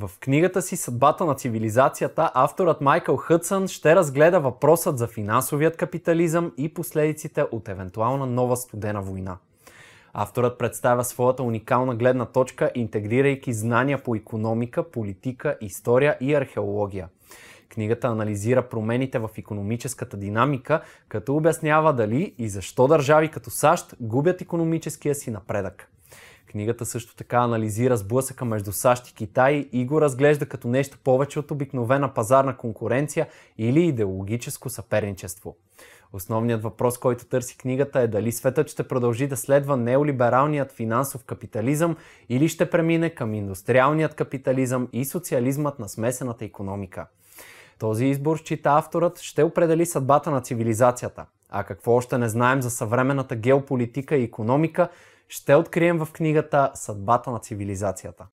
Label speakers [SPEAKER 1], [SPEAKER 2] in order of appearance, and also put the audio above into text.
[SPEAKER 1] В
[SPEAKER 2] книгата си Съдбата на цивилизацията авторът Майкъл Хътсън ще разгледа въпросът за финансовият капитализъм и последиците от евентуална нова студена война. Авторът представя своята уникална гледна точка, интегрирайки знания по економика, политика, история и археология. Книгата анализира промените в економическата динамика, като обяснява дали и защо държави като САЩ губят економическия си напредък. Книгата също така анализира сблъсъка между САЩ и Китай и го разглежда като нещо повече от обикновена пазарна конкуренция или идеологическо съперничество. Основният въпрос, който търси книгата е дали светът ще продължи да следва неолибералният финансов капитализъм или ще премине към индустриалният капитализъм и социализмът на смесената економика. Този избор, счита авторът, ще определи съдбата на цивилизацията. А какво още не знаем за съвременната геополитика и економика, ще открием в книгата Съдбата на цивилизацията.